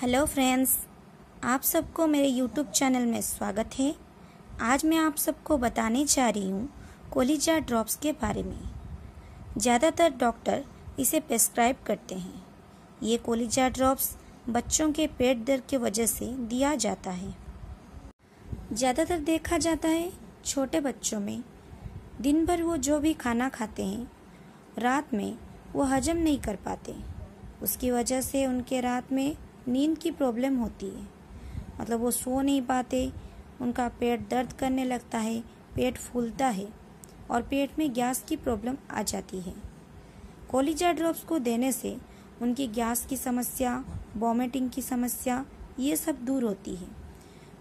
Hello friends आप सबको मेरे यूट्यूब चैनल में स्वागत है आज मैं आप सबको बताने जा रही हूँ कोलिजा ड्रॉप्स के बारे में ज़्यादातर डॉक्टर इसे प्रेस्क्राइब करते हैं ये कोलिजा ड्रॉप्स बच्चों के पेट दर्द की वजह से दिया जाता है ज़्यादातर देखा जाता है छोटे बच्चों में दिन भर वो जो भी खाना खाते हैं रात में वो हजम नहीं कर पाते उसकी वजह से उनके रात में नींद की प्रॉब्लम होती है मतलब वो सो नहीं पाते उनका पेट दर्द करने लगता है पेट फूलता है और पेट में गैस की प्रॉब्लम आ जाती है कोलिजा ड्रॉप्स को देने से उनकी गैस की समस्या वॉमिटिंग की समस्या ये सब दूर होती है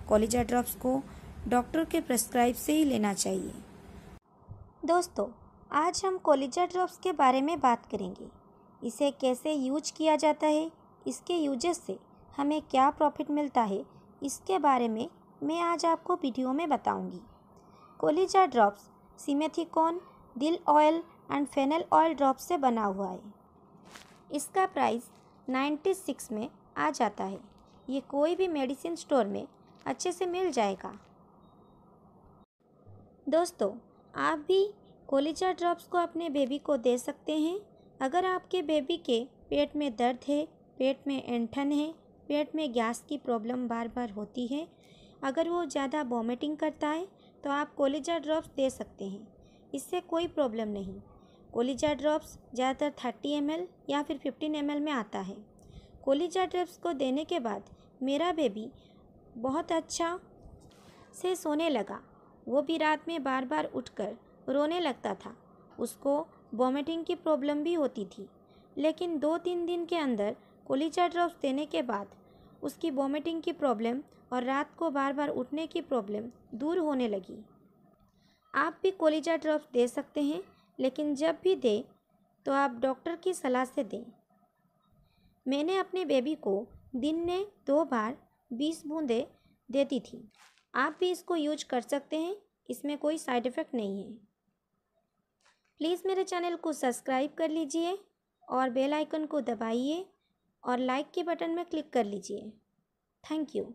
कोलिजा ड्रॉप्स को डॉक्टर के प्रेस्क्राइब से ही लेना चाहिए दोस्तों आज हम कोलिजा ड्रॉप्स के बारे में बात करेंगे इसे कैसे यूज किया जाता है इसके यूजेस से हमें क्या प्रॉफिट मिलता है इसके बारे में मैं आज आपको वीडियो में बताऊंगी। कोलिजा drops simethicone dill oil and fennel oil drop से बना हुआ है इसका प्राइस 96 में आ जाता है ये कोई भी मेडिसिन स्टोर में अच्छे से मिल जाएगा दोस्तों आप भी कोलिजा ड्रॉप्स को अपने बेबी को दे सकते हैं अगर आपके बेबी के पेट में दर्द है पेट में ऐंठन है पेट में गैस की प्रॉब्लम बार बार होती है अगर वो ज़्यादा वॉमिटिंग करता है तो आप कोलेजा ड्रॉप्स दे सकते हैं इससे कोई प्रॉब्लम नहीं कोलिजा ड्रॉप्स ज़्यादातर थर्टी एम या फिर फिफ्टीन एम में आता है कोलिजा ड्रॉप्स को देने के बाद मेरा बेबी बहुत अच्छा से सोने लगा वो भी रात में बार बार उठकर रोने लगता था उसको वॉमिटिंग की प्रॉब्लम भी होती थी लेकिन दो तीन दिन के अंदर कोलीजा ड्रॉप्स देने के बाद उसकी वॉमिटिंग की प्रॉब्लम और रात को बार बार उठने की प्रॉब्लम दूर होने लगी आप भी कोलीजा ड्रॉप्स दे सकते हैं लेकिन जब भी दें तो आप डॉक्टर की सलाह से दें मैंने अपने बेबी को दिन में दो बार बीस बूंदें देती थी आप भी इसको यूज कर सकते हैं इसमें कोई साइड इफ़ेक्ट नहीं है प्लीज़ मेरे चैनल को सब्सक्राइब कर लीजिए और बेल आइकन को दबाइए और लाइक के बटन में क्लिक कर लीजिए थैंक यू